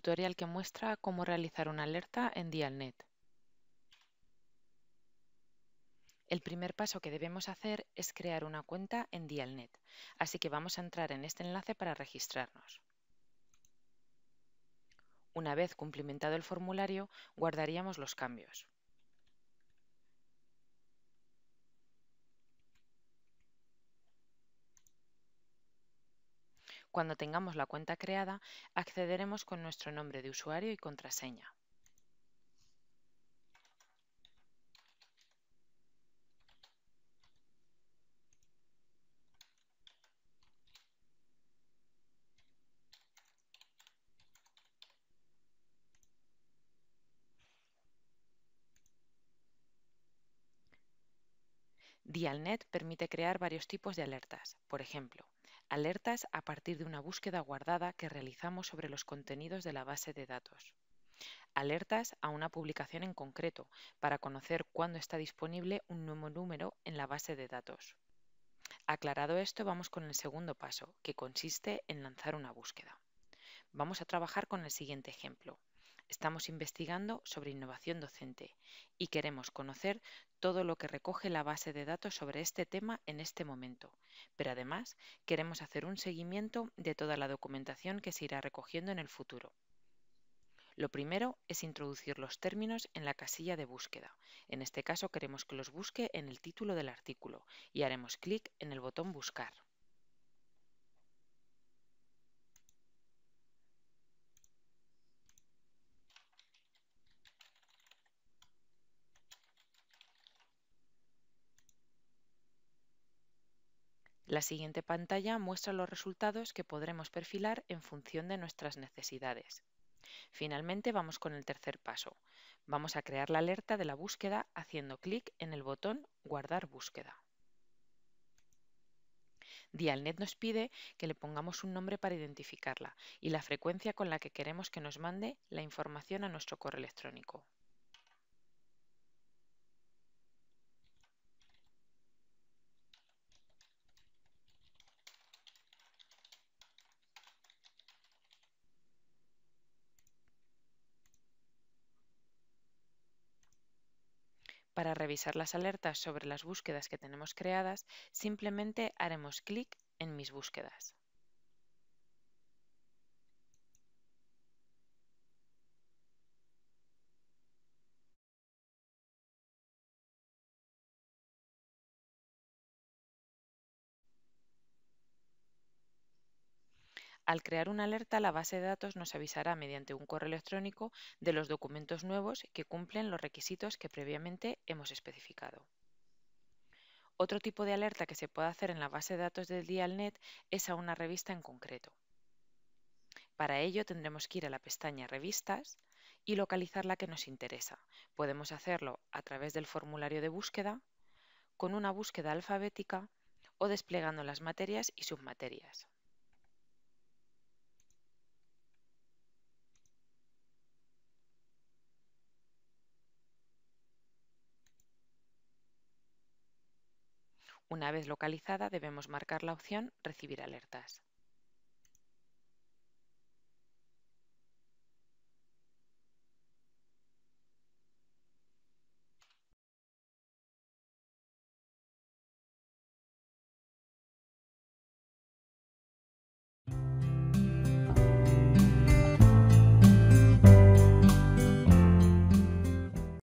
tutorial que muestra cómo realizar una alerta en Dialnet. El primer paso que debemos hacer es crear una cuenta en Dialnet, así que vamos a entrar en este enlace para registrarnos. Una vez cumplimentado el formulario, guardaríamos los cambios. Cuando tengamos la cuenta creada, accederemos con nuestro nombre de usuario y contraseña. Dialnet permite crear varios tipos de alertas. Por ejemplo, alertas a partir de una búsqueda guardada que realizamos sobre los contenidos de la base de datos, alertas a una publicación en concreto para conocer cuándo está disponible un nuevo número en la base de datos. Aclarado esto, vamos con el segundo paso, que consiste en lanzar una búsqueda. Vamos a trabajar con el siguiente ejemplo. Estamos investigando sobre innovación docente y queremos conocer todo lo que recoge la base de datos sobre este tema en este momento, pero además queremos hacer un seguimiento de toda la documentación que se irá recogiendo en el futuro. Lo primero es introducir los términos en la casilla de búsqueda. En este caso queremos que los busque en el título del artículo y haremos clic en el botón Buscar. La siguiente pantalla muestra los resultados que podremos perfilar en función de nuestras necesidades. Finalmente vamos con el tercer paso. Vamos a crear la alerta de la búsqueda haciendo clic en el botón Guardar búsqueda. Dialnet nos pide que le pongamos un nombre para identificarla y la frecuencia con la que queremos que nos mande la información a nuestro correo electrónico. Para revisar las alertas sobre las búsquedas que tenemos creadas, simplemente haremos clic en Mis búsquedas. Al crear una alerta, la base de datos nos avisará mediante un correo electrónico de los documentos nuevos que cumplen los requisitos que previamente hemos especificado. Otro tipo de alerta que se puede hacer en la base de datos del Dialnet es a una revista en concreto. Para ello tendremos que ir a la pestaña Revistas y localizar la que nos interesa. Podemos hacerlo a través del formulario de búsqueda, con una búsqueda alfabética o desplegando las materias y submaterias. Una vez localizada debemos marcar la opción Recibir alertas.